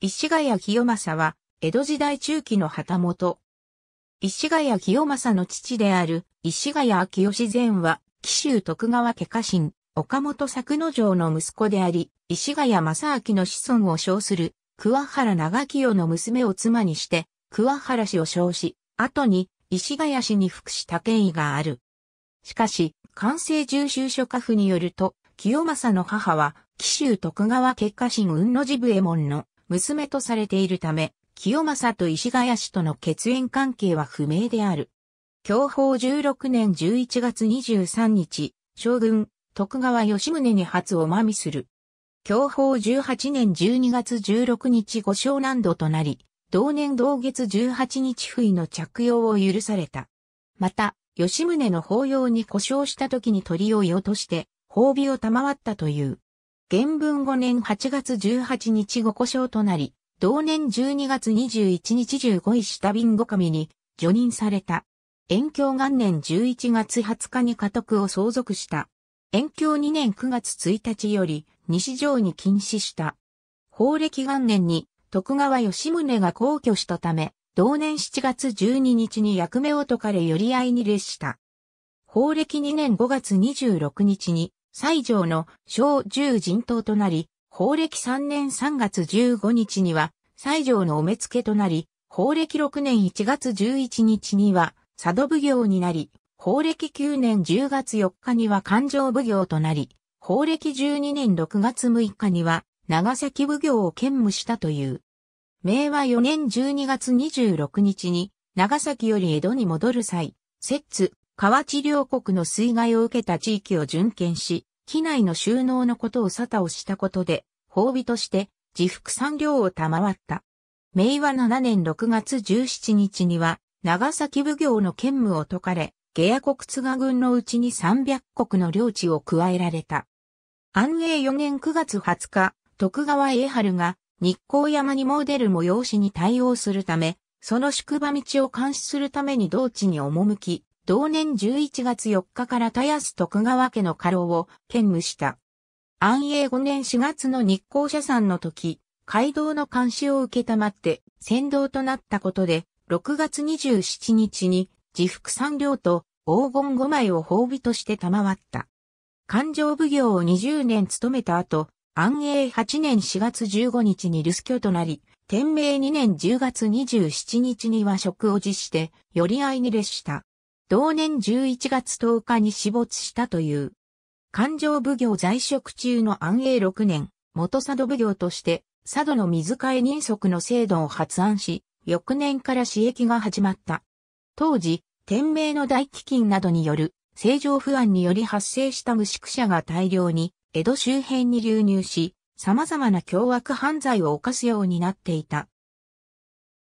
石ヶ谷清正は、江戸時代中期の旗本。石ヶ谷清正の父である、石ヶ谷昭義前は、紀州徳川家家臣、岡本作之丞の息子であり、石ヶ谷正明の子孫を称する、桑原長清の娘を妻にして、桑原氏を称し、後に、石ヶ谷氏に服した権威がある。しかし、関西重修書家府によると、清正の母は、紀州徳川家家臣雲野治右衛門の娘とされているため、清正と石ヶ谷氏との血縁関係は不明である。享保16年11月23日、将軍、徳川吉宗に初おまみする。享保18年12月16日ご章難度となり、同年同月18日不意の着用を許された。また、吉宗の法要に故障した時に鳥を射落として、褒美を賜ったという。元文5年8月18日五故障となり、同年12月21日15位下瓶五神に除任された。延教元年11月20日に家督を相続した。延教2年9月1日より西城に禁止した。法暦元年に徳川吉宗が皇居したため、同年7月12日に役目を解かれ寄り合いに列した。法暦2年5月26日に西条の小十人島となり、法暦3年3月15日には西条のお目付となり、法暦6年1月11日には佐渡奉行になり、法暦9年10月4日には環状奉行となり、法暦12年6月6日には長崎奉行を兼務したという。明和4年12月26日に長崎より江戸に戻る際、摂津、河内両国の水害を受けた地域を巡検し、機内の収納のことを沙汰をしたことで、褒美として自腹産業を賜った。明和7年6月17日には、長崎奉行の兼務を解かれ、下野国津賀軍のうちに300国の領地を加えられた。安永4年9月20日、徳川栄春が日光山にも出る催しに対応するため、その宿場道を監視するために道地に赴き、同年11月4日からたやす徳川家の家老を兼務した。安永5年4月の日光社参の時、街道の監視を受けたまって、先導となったことで、6月27日に、自服産両と黄金5枚を褒美として賜った。勘定奉行を20年務めた後、安永8年4月15日に留守居となり、天明2年10月27日には職を辞して、寄り合いに列した。同年11月10日に死没したという。勘定奉行在職中の安永6年、元佐渡奉行として、佐渡の水替え人足の制度を発案し、翌年から私役が始まった。当時、天命の大飢饉などによる、政情不安により発生した無宿者が大量に、江戸周辺に流入し、様々な凶悪犯罪を犯すようになっていた。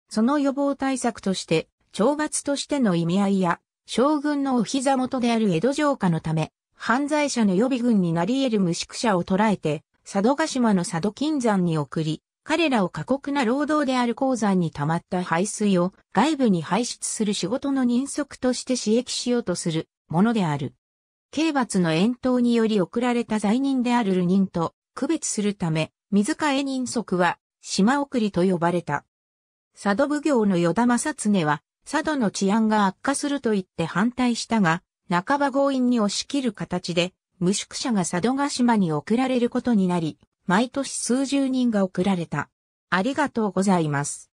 その予防対策として、懲罰としての意味合いや、将軍のお膝元である江戸城下のため、犯罪者の予備軍になり得る無宿者を捕らえて、佐渡島の佐渡金山に送り、彼らを過酷な労働である鉱山に溜まった排水を外部に排出する仕事の人足として刺激しようとするものである。刑罰の遠投により送られた罪人である流人と区別するため、水替人足は島送りと呼ばれた。佐渡奉行の与田正常は佐渡の治安が悪化すると言って反対したが、半ば強引に押し切る形で、無宿舎が佐渡島に送られることになり、毎年数十人が送られた。ありがとうございます。